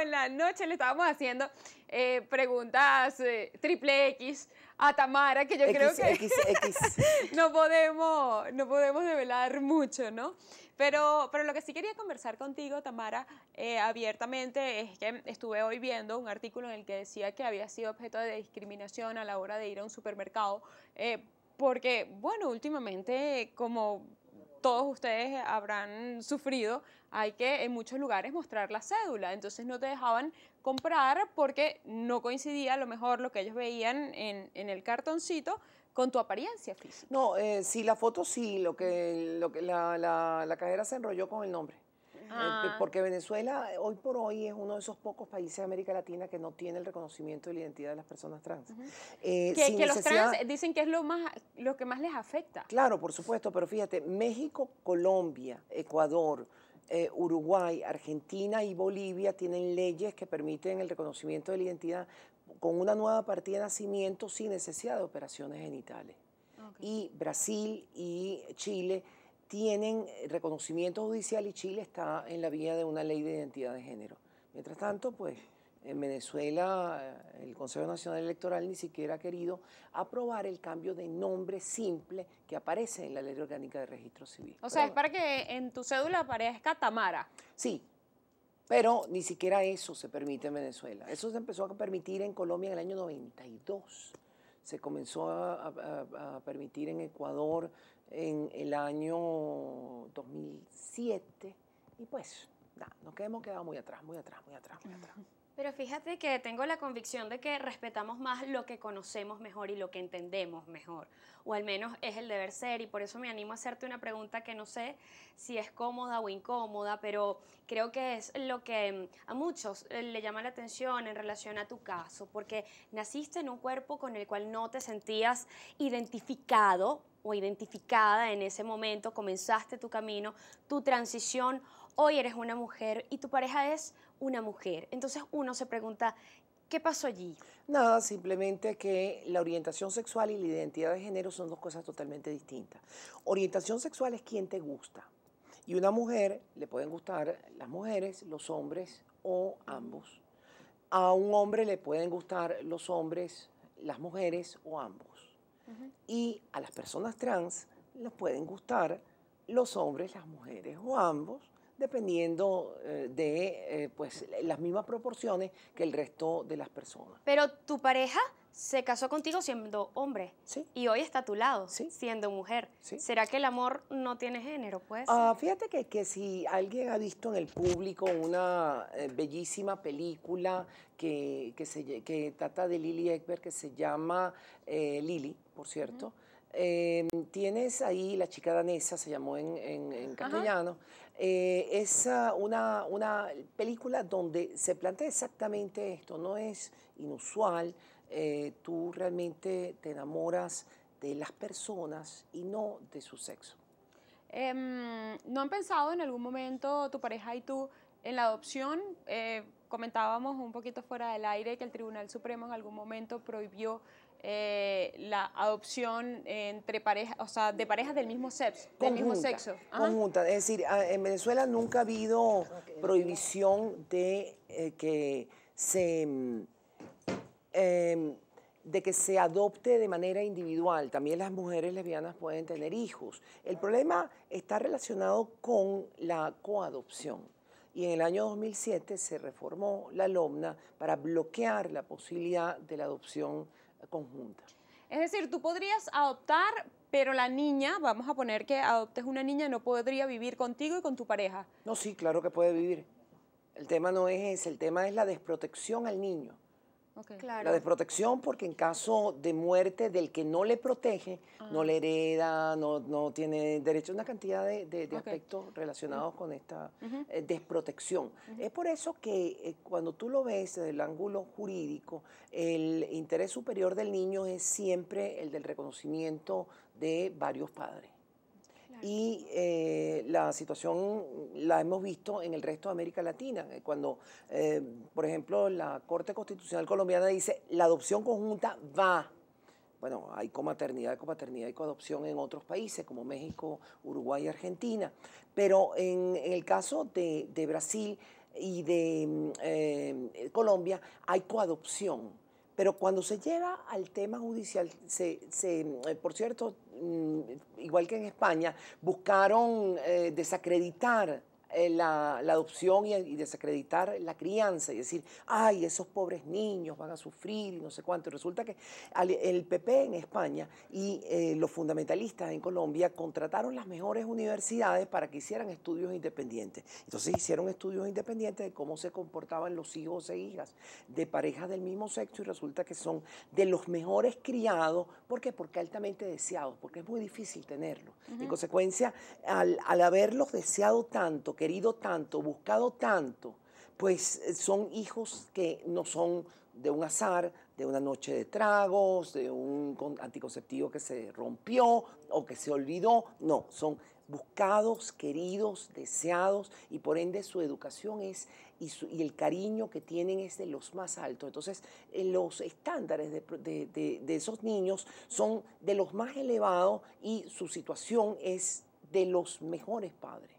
en la noche le estábamos haciendo eh, preguntas eh, triple X a Tamara, que yo creo que no, podemos, no podemos develar mucho, ¿no? Pero, pero lo que sí quería conversar contigo, Tamara, eh, abiertamente, es que estuve hoy viendo un artículo en el que decía que había sido objeto de discriminación a la hora de ir a un supermercado. porque, bueno, últimamente, como todos ustedes habrán sufrido, hay que en muchos lugares mostrar la cédula, entonces no te dejaban comprar porque no coincidía a lo mejor lo que ellos veían en, el cartoncito con tu apariencia física. No, eh, sí, la foto sí, lo que, lo que la, la, la cajera se enrolló con el nombre. Este, ah. Porque Venezuela eh, hoy por hoy es uno de esos pocos países de América Latina que no tiene el reconocimiento de la identidad de las personas trans. Eh, que, los trans dicen que es lo, más, lo que más les afecta. Claro, por supuesto, pero fíjate, México, Colombia, Ecuador, eh, Uruguay, Argentina y Bolivia tienen leyes que permiten el reconocimiento de la identidad con una nueva partida de nacimiento sin necesidad de operaciones genitales. Y Brasil y Chile tienen eh, reconocimiento judicial y Chile está en la vía de una ley de identidad de género. Mientras tanto, pues en Venezuela eh, el Consejo Nacional Electoral ni siquiera ha querido aprobar el cambio de nombre simple que aparece en la Ley Orgánica de Registro Civil. O sea, es para que en tu cédula aparezca Tamara. Sí, pero ni siquiera eso se permite en Venezuela. Eso se empezó a permitir en Colombia en el año 92. Se comenzó a permitir en Ecuador, en el año 2007 y pues nos hemos quedado muy atrás, muy atrás, muy atrás, muy atrás. Pero fíjate que tengo la convicción de que respetamos más lo que conocemos mejor y lo que entendemos mejor, o al menos es el deber ser, y por eso me animo a hacerte una pregunta que no sé si es cómoda o incómoda, pero creo que es lo que mm, a muchos eh, le llama la atención en relación a tu caso, porque naciste en un cuerpo con el cual no te sentías identificado o identificada en ese momento, comenzaste tu camino, tu transición hoy eres una mujer y tu pareja es una mujer. Entonces uno se pregunta, ¿qué pasó allí? Nada, simplemente que la orientación sexual y la identidad de género son dos cosas totalmente distintas. Orientación sexual es quien te gusta. Y una mujer le pueden gustar las mujeres, los hombres o ambos. A un hombre le pueden gustar los hombres, las mujeres o ambos. Y a las personas trans les pueden gustar los hombres, las mujeres o ambos dependiendo eh, de eh, pues, las mismas proporciones que el resto de las personas. Pero tu pareja se casó contigo siendo hombre y hoy está a tu lado siendo mujer. ¿Será que el amor no tiene género? Pues fíjate que, si alguien ha visto en el público una eh, bellísima película que, que, trata de Lily Egbert que se llama Lily, por cierto. Em, tienes ahí la chica danesa, se llamó en, castellano. Eh, es una, una, película donde se plantea exactamente esto, no es inusual, eh, tú realmente te enamoras de las personas y no de su sexo. Em, ¿No han pensado en algún momento tu pareja y tú en la adopción? Eh, comentábamos un poquito fuera del aire que el Tribunal Supremo en algún momento prohibió eh, la adopción entre parejas, o sea, de parejas del mismo sexo. Conjunta, mismo sexo. Es decir, ah, en Venezuela nunca ha habido prohibición de eh, que se mm, em, de que se adopte de manera individual. También las mujeres lesbianas pueden tener hijos. El problema está relacionado con la coadopción y en el año 2007 se reformó la LOMNA para bloquear la posibilidad de la adopción conjunta. Es decir, tú podrías adoptar, pero la niña, vamos a poner que adoptes una niña, no podría vivir contigo y con tu pareja. No, sí, claro que puede vivir. El tema no es ese, el tema es la desprotección al niño. La desprotección porque en caso de muerte del que no le protege, no ah. le hereda, no, tiene derecho, a una cantidad de, aspectos relacionados con esta eh, desprotección. Es por eso que eh, cuando tú lo ves desde el ángulo jurídico, el interés superior del niño es siempre el del reconocimiento de varios padres. Y eh, la situación la hemos visto en el resto de América Latina, eh, cuando, eh, por ejemplo, la Corte Constitucional Colombiana dice la adopción conjunta va. Bueno, hay comaternidad, copaternidad y coadopción en otros países como México, Uruguay y Argentina. Pero en, el caso de, Brasil y de mm, Colombia hay coadopción. Pero cuando se lleva al tema judicial, se, se, por cierto, Mm, igual que en España, buscaron eh, desacreditar eh, la, adopción y, desacreditar la crianza y decir, ay, esos pobres niños van a sufrir y no sé cuánto. resulta que el PP en España y eh, los fundamentalistas en Colombia contrataron las mejores universidades para que hicieran estudios independientes. Entonces hicieron estudios independientes de cómo se comportaban los hijos e hijas de parejas del mismo sexo y resulta que son de los mejores criados. ¿Por qué? Porque altamente deseados, porque es muy difícil tenerlos. En consecuencia, al haberlos deseado tanto que querido tanto, buscado tanto, pues eh, son hijos que no son de un azar, de una noche de tragos, de un anticonceptivo que se rompió o que se olvidó. No, son buscados, queridos, deseados y por ende su educación es y, el cariño que tienen es de los más altos. Entonces eh, los estándares de esos niños son de los más elevados y su situación es de los mejores padres.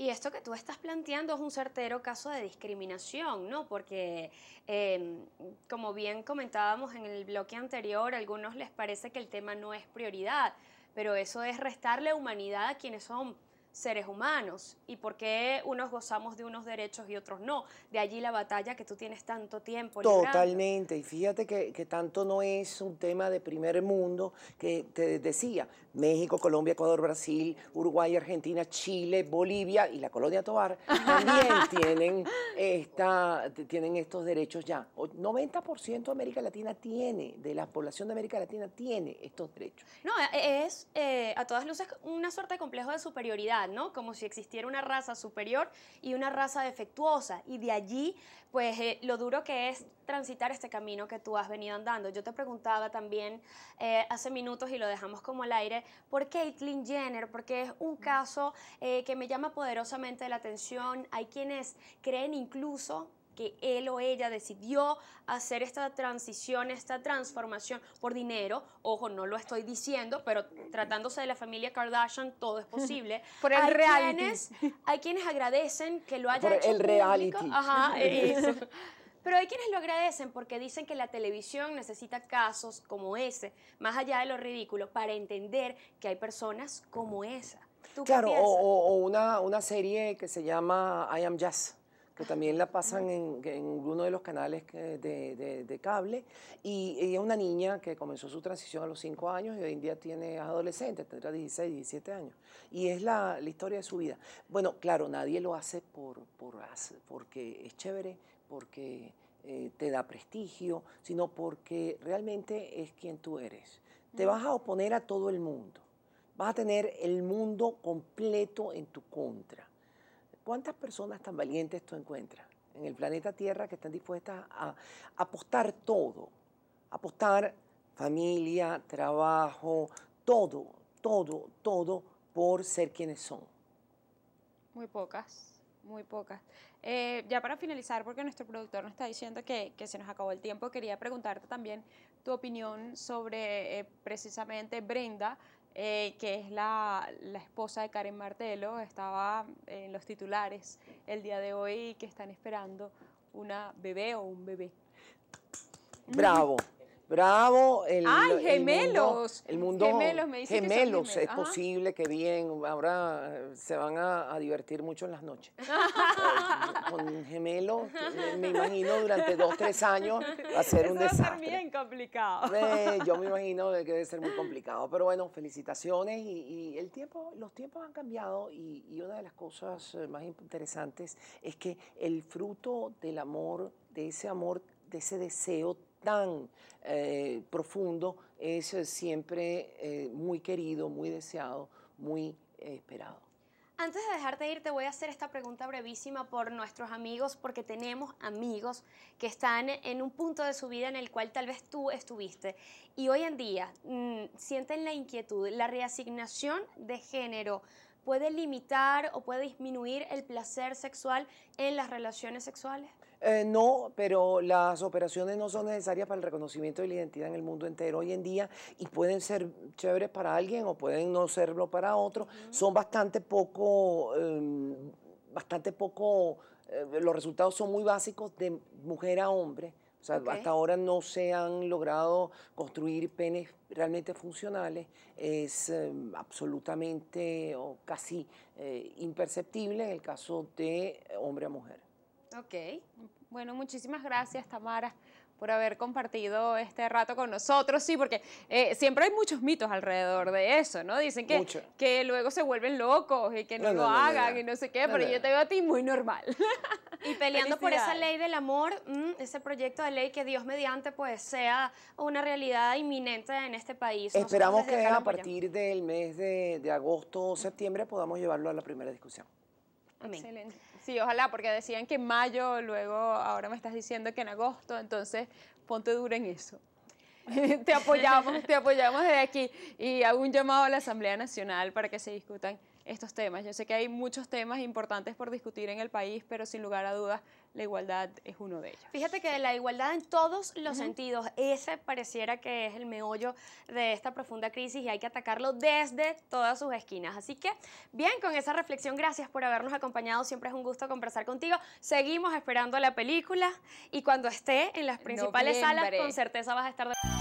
Y esto que tú estás planteando es un certero caso de discriminación, ¿no? Porque, em, como bien comentábamos en el bloque anterior, a algunos les parece que el tema no es prioridad, pero eso es restarle humanidad a quienes son seres humanos y por qué unos gozamos de unos derechos y otros no. De allí la batalla que tú tienes tanto tiempo. Totalmente, y fíjate que, tanto no es un tema de primer mundo que te decía, México, Colombia, Ecuador, Brasil, Uruguay, Argentina, Chile, Bolivia y la colonia Tobar también tienen, esta, tienen estos derechos ya. 90% de América Latina tiene, de la población de América Latina tiene estos derechos. No, e, e, es eh, a todas luces una suerte de complejo de superioridad como si existiera una raza superior y una raza defectuosa. Y de allí, pues, eh, lo duro que es transitar este camino que tú has venido andando. Yo te preguntaba también eh, hace minutos y lo dejamos como al aire, ¿por Caitlyn Jenner? Porque es un caso eh, que me llama poderosamente la atención. Hay quienes creen incluso él o ella decidió hacer esta transición, esta transformación por dinero. Ojo, no lo estoy diciendo, pero tratándose de la familia Kardashian, todo es posible. por el hay Quienes, hay quienes agradecen que lo haya hecho el reality. Ajá, eso. Pero hay quienes lo agradecen porque dicen que la televisión necesita casos como ese, más allá de lo ridículo, para entender que hay personas como esa. claro, o, una serie que se llama I Am Jazz también la pasan en, uno de los canales de, cable. Y ella es una niña que comenzó su transición a los 5 años y hoy en día tiene, adolescente, tendrá 16, 17 años. Y es la, historia de su vida. Bueno, claro, nadie lo hace por, porque es chévere, porque eh, te da prestigio, sino porque realmente es quien tú eres. Te vas a oponer a todo el mundo. Vas a tener el mundo completo en tu contra. ¿Cuántas personas tan valientes tú encuentras en el planeta Tierra que están dispuestas a apostar todo? Apostar familia, trabajo, todo, todo, todo por ser quienes son. Muy pocas, muy pocas. Eh, ya para finalizar, porque nuestro productor nos está diciendo que, se nos acabó el tiempo, quería preguntarte también tu opinión sobre eh, precisamente Brenda, eh, que es la, la, esposa de Karen Martelo, estaba en los titulares el día de hoy que están esperando una bebé o un bebé. Bravo. Bravo, el, gemelos. Mundo, el mundo, gemelos, me gemelos, es posible que bien, ahora se van a, divertir mucho en las noches. Con gemelos, me imagino durante dos, tres años hacer un Va ser bien complicado. yo me imagino que debe ser muy complicado, pero bueno, felicitaciones y, el tiempo, los tiempos han cambiado y, y una de las cosas eh, más interesantes es que el fruto del amor, de ese amor, de ese deseo tan eh, profundo es siempre eh, muy querido, muy deseado, muy esperado. Antes de dejarte ir, te voy a hacer esta pregunta brevísima por nuestros amigos, porque tenemos amigos que están en un punto de su vida en el cual tal vez tú estuviste. Y hoy en día mm, sienten la inquietud, la reasignación de género puede limitar o puede disminuir el placer sexual en las relaciones sexuales. Eh, no, pero las operaciones no son necesarias para el reconocimiento de la identidad en el mundo entero hoy en día y pueden ser chéveres para alguien o pueden no serlo para otro. Son bastante poco, em, bastante poco, eh, los resultados son muy básicos de mujer a hombre. O sea, hasta ahora no se han logrado construir penes realmente funcionales. Es em, absolutamente o casi eh, imperceptible en el caso de hombre a mujer. Ok, bueno, muchísimas gracias Tamara por haber compartido este rato con nosotros, sí, porque eh, siempre hay muchos mitos alrededor de eso, ¿no? Dicen que, que luego se vuelven locos y que no, lo hagan y no sé qué, pero yo te veo a ti muy normal. Y peleando por esa ley del amor, mm, ese proyecto de ley que Dios mediante pues sea una realidad inminente en este país. Esperamos que a partir del mes de agosto o septiembre podamos llevarlo a la primera discusión. Excelente. Sí, ojalá, porque decían que en mayo, luego ahora me estás diciendo que en agosto, entonces ponte duro en eso. te apoyamos, te apoyamos desde aquí y hago un llamado a la Asamblea Nacional para que se discutan estos temas. Yo sé que hay muchos temas importantes por discutir en el país, pero sin lugar a dudas la igualdad es uno de ellos. Fíjate que la igualdad en todos los sentidos, ese pareciera que es el meollo de esta profunda crisis y hay que atacarlo desde todas sus esquinas. Así que, bien, con esa reflexión, gracias por habernos acompañado. Siempre es un gusto conversar contigo. Seguimos esperando la película y cuando esté en las principales salas, con certeza vas a estar de...